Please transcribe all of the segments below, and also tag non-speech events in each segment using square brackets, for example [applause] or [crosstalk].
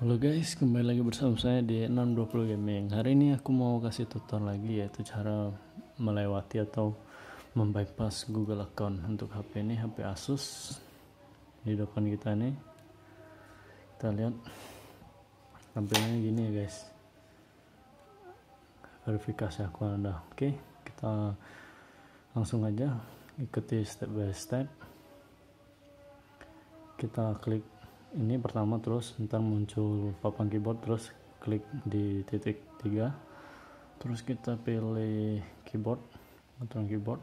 Halo guys, kembali lagi bersama saya di 620 Gaming Hari ini aku mau kasih tutorial lagi yaitu cara melewati atau membypass Google Account Untuk HP ini HP Asus Di depan kita nih Kita lihat Tampilannya gini ya guys Verifikasi akun ada Oke, kita langsung aja Ikuti step by step Kita klik ini pertama terus ntar muncul papan keyboard terus klik di titik tiga terus kita pilih keyboard aturan keyboard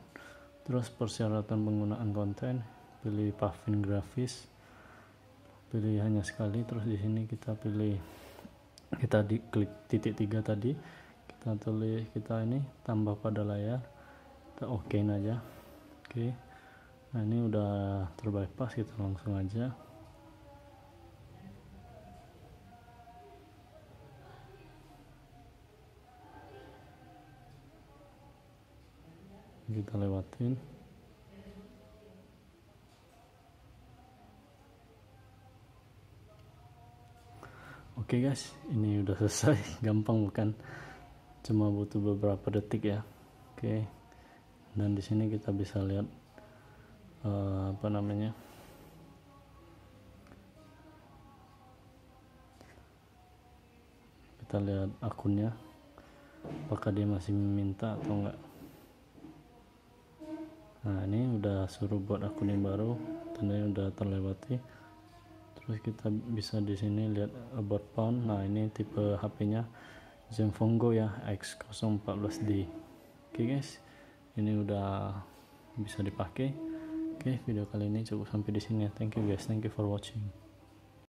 terus persyaratan penggunaan konten pilih pavin grafis pilih hanya sekali terus di sini kita pilih kita di klik titik tiga tadi kita tulis kita ini tambah pada layar kita okein aja oke okay. nah ini udah terbypass kita langsung aja kita lewatin oke okay guys ini udah selesai [laughs] gampang bukan cuma butuh beberapa detik ya oke okay. dan di sini kita bisa lihat uh, apa namanya kita lihat akunnya apakah dia masih minta atau enggak nah ini udah suruh buat akun yang baru tandanya udah terlewati terus kita bisa di sini lihat about phone, nah ini tipe HP nya Zenfongo ya X014D oke okay guys ini udah bisa dipakai oke okay, video kali ini cukup sampai di sini ya. thank you guys thank you for watching